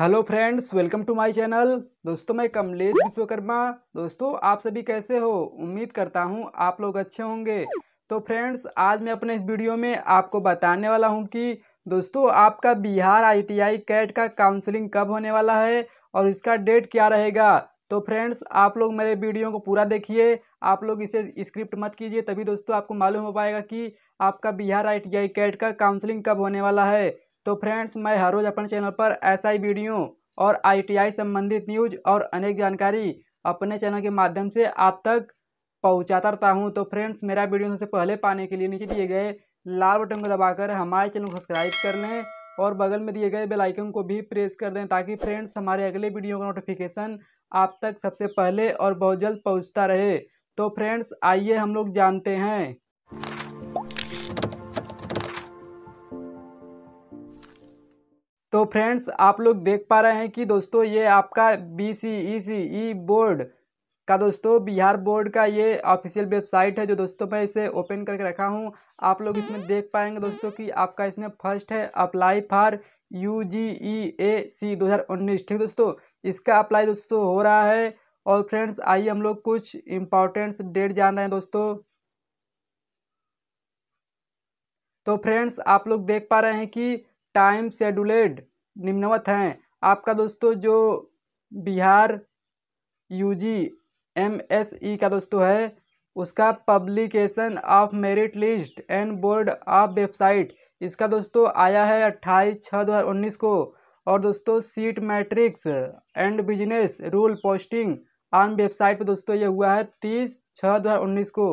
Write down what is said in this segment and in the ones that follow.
hello friends welcome to my channel दोस्तों मैं कमलेश विश्वकर्मा दोस्तों आप सभी कैसे हो उम्मीद करता हूं आप लोग अच्छे होंगे तो फ्रेंड्स आज मैं अपने इस वीडियो में आपको बताने वाला हूं कि दोस्तों आपका बिहार आईटीआई कैट का काउंसलिंग कब होने वाला है और इसका डेट क्या रहेगा तो फ्रेंड्स आप लोग मेरे वीडियो को पूरा देखिए आप लोग इसे स्क्रिप्ट मत कीजिए तभी दोस्तों आपको मालूम हो पाएगा कि आपका बिहार आई कैट का काउंसलिंग कब होने वाला है तो फ्रेंड्स मैं हर रोज़ अपने चैनल पर ऐसा ही वीडियो और आईटीआई संबंधित न्यूज और अनेक जानकारी अपने चैनल के माध्यम से आप तक पहुँचाता रहता हूँ तो फ्रेंड्स मेरा वीडियो सबसे पहले पाने के लिए नीचे दिए गए लाल बटन को दबाकर हमारे चैनल को सब्सक्राइब कर लें और बगल में दिए गए बेल आइकन को भी प्रेस कर दें ताकि फ्रेंड्स हमारे अगले वीडियो का नोटिफिकेशन आप तक सबसे पहले और बहुत जल्द पहुँचता रहे तो फ्रेंड्स आइए हम लोग जानते हैं तो फ्रेंड्स आप लोग देख पा रहे हैं कि दोस्तों ये आपका बी सी ई सी ई बोर्ड का दोस्तों बिहार बोर्ड का ये ऑफिशियल वेबसाइट है जो दोस्तों मैं इसे ओपन करके रखा हूँ आप लोग इसमें देख पाएंगे दोस्तों कि आपका इसमें फर्स्ट है apply for U G E A C दो हज़ार उन्नीस ठीक दोस्तों इसका अप्लाई दोस्तों हो रहा है और फ्रेंड्स आइए हम लोग कुछ इम्पोर्टेंट्स डेट जान रहे हैं दोस्तों तो फ्रेंड्स आप लोग देख पा रहे हैं कि टाइम शेड्यूलेड निम्नवत हैं आपका दोस्तों जो बिहार यूजी एमएसई e का दोस्तों है उसका publication of merit list and board of website इसका दोस्तों आया है अट्ठाईस छः दो हज़ार उन्नीस को और दोस्तों seat matrix and business rule posting on website पर दोस्तों ये हुआ है तीस छः दो हज़ार उन्नीस को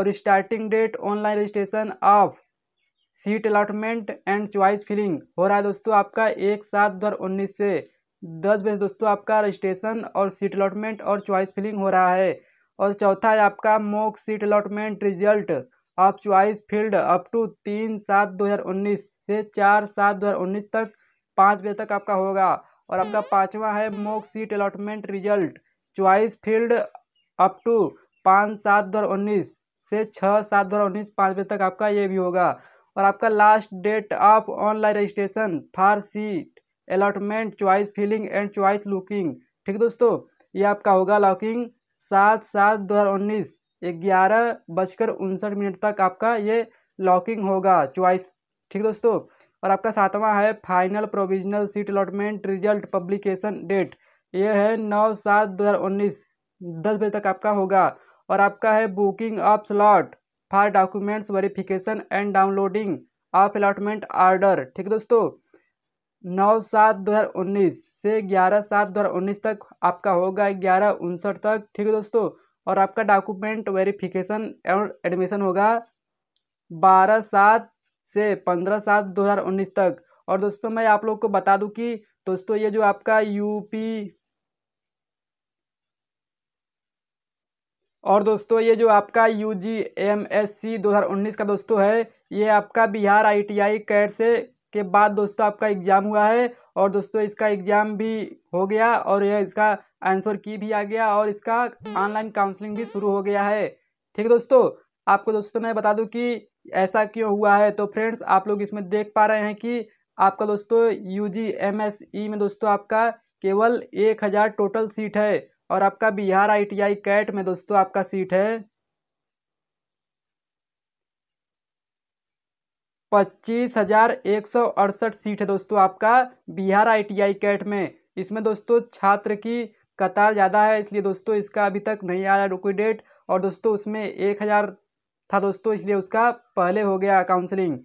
और starting date online registration of seat allotment and choice filling हो रहा है दोस्तों आपका एक सात दो उन्नीस से दस बजे दोस्तों आपका रजिस्ट्रेशन और सीट अलाटमेंट और चॉइस फिलिंग हो रहा है और चौथा है आपका mock seat allotment result of choice field up to तीन सात दो हज़ार उन्नीस से चार सात दो हज़ार उन्नीस तक पाँच बजे तक आपका होगा और आपका पाँचवा है mock seat allotment result choice field up to पाँच सात दो हज़ार उन्नीस से छः सात दो हज़ार उन्नीस पाँच बजे तक आपका ये भी होगा और आपका last date of online registration for seat allotment choice filling and choice looking ठीक दोस्तों ये आपका होगा लॉकिंग सात सात दो हज़ार उन्नीस ग्यारह बजकर उनसठ मिनट तक आपका ये लॉकिंग होगा चॉइस ठीक दोस्तों और आपका सातवां है final provisional seat allotment result publication date ये है नौ सात दो हज़ार उन्नीस दस बजे तक आपका होगा और आपका है booking of slot for documents verification and downloading of allotment order ठीक है दोस्तों नौ सात दो हज़ार उन्नीस से ग्यारह सात दो हज़ार उन्नीस तक आपका होगा ग्यारह उनसठ तक ठीक है दोस्तों और आपका डॉक्यूमेंट वेरिफिकेशन और एडमिशन होगा बारह सात से पंद्रह सात दो हज़ार उन्नीस तक और दोस्तों मैं आप लोग को बता दूं कि दोस्तों ये जो आपका यूपी और दोस्तों ये जो आपका U G M S C दो हज़ार उन्नीस का दोस्तों है ये आपका Bihar I T I CAT से के बाद दोस्तों आपका एग्ज़ाम हुआ है और दोस्तों इसका एग्ज़ाम भी हो गया और यह इसका आंसर की भी आ गया और इसका ऑनलाइन काउंसलिंग भी शुरू हो गया है ठीक है दोस्तों आपको दोस्तों मैं बता दूं कि ऐसा क्यों हुआ है तो फ्रेंड्स आप लोग इसमें देख पा रहे हैं कि आपका दोस्तों U G M S E में दोस्तों आपका केवल एक हज़ार टोटल सीट है और आपका बिहार आईटीआई कैट में दोस्तों आपका सीट है पच्चीस हजार एक सौ अड़सठ सीट है दोस्तों आपका बिहार आईटीआई कैट में इसमें दोस्तों छात्र की कतार ज़्यादा है इसलिए दोस्तों इसका अभी तक नहीं आया डेट और दोस्तों उसमें एक हज़ार था दोस्तों इसलिए उसका पहले हो गया काउंसलिंग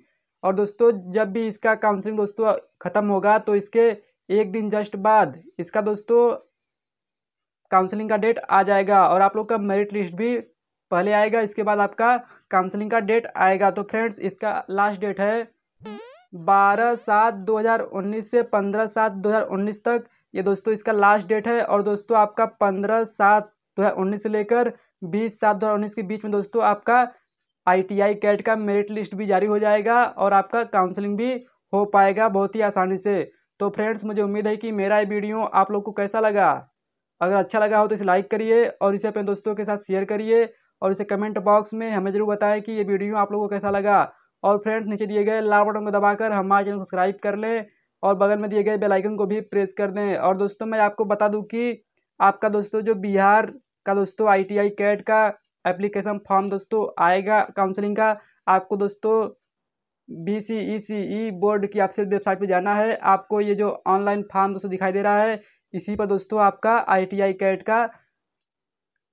और दोस्तों जब भी इसका काउंसलिंग दोस्तों ख़त्म होगा तो इसके एक दिन जस्ट बाद इसका दोस्तों काउंसलिंग का डेट आ जाएगा और आप लोग का मेरिट लिस्ट भी पहले आएगा इसके बाद आपका काउंसलिंग का डेट आएगा तो फ्रेंड्स इसका लास्ट डेट है बारह सात दो हज़ार उन्नीस से पंद्रह सात दो हज़ार उन्नीस तक ये दोस्तों इसका लास्ट डेट है और दोस्तों आपका पंद्रह सात दो हज़ार उन्नीस से लेकर बीस सात दो हज़ार उन्नीस के बीच में दोस्तों आपका आई टी आई कैट का मेरिट लिस्ट भी जारी हो जाएगा और आपका काउंसलिंग भी हो पाएगा बहुत ही आसानी से तो फ्रेंड्स मुझे उम्मीद है कि मेरा ये वीडियो आप लोग को कैसा लगा अगर अच्छा लगा हो तो इसे लाइक करिए और इसे अपने दोस्तों के साथ शेयर करिए और इसे कमेंट बॉक्स में हमें ज़रूर बताएं कि ये वीडियो आप लोगों को कैसा लगा और फ्रेंड्स नीचे दिए गए लाल बटन को दबाकर हमारे चैनल को सब्सक्राइब कर लें और बगल में दिए गए बेल आइकन को भी प्रेस कर दें और दोस्तों मैं आपको बता दूँ कि आपका दोस्तों जो बिहार का दोस्तों आई कैट का एप्लीकेशन फॉर्म दोस्तों आएगा काउंसलिंग का आपको दोस्तों बी सी ई सी ई बोर्ड की आपसे वेबसाइट पर जाना है आपको ये जो ऑनलाइन फॉर्म दोस्तों दिखाई दे रहा है इसी पर दोस्तों आपका आई टी आई कैट का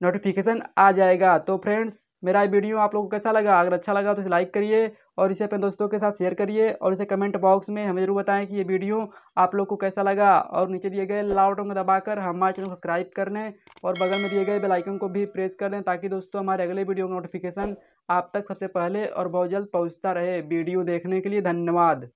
नोटिफिकेशन आ जाएगा तो फ्रेंड्स मेरा वीडियो आप लोगों को कैसा लगा अगर अच्छा लगा तो इसे लाइक करिए और इसे अपने दोस्तों के साथ शेयर करिए और इसे कमेंट बॉक्स में हमें ज़रूर बताएं कि ये वीडियो आप लोग को कैसा लगा और नीचे दिए गए लाउटों को दबाकर हमारे चैनल को सब्सक्राइब कर लें और बगल में दिए गए बेलाइकन को भी प्रेस कर लें ताकि दोस्तों हमारे अगले वीडियो का नोटिफिकेशन आप तक सबसे पहले और बहुत जल्द पहुँचता रहे वीडियो देखने के लिए धन्यवाद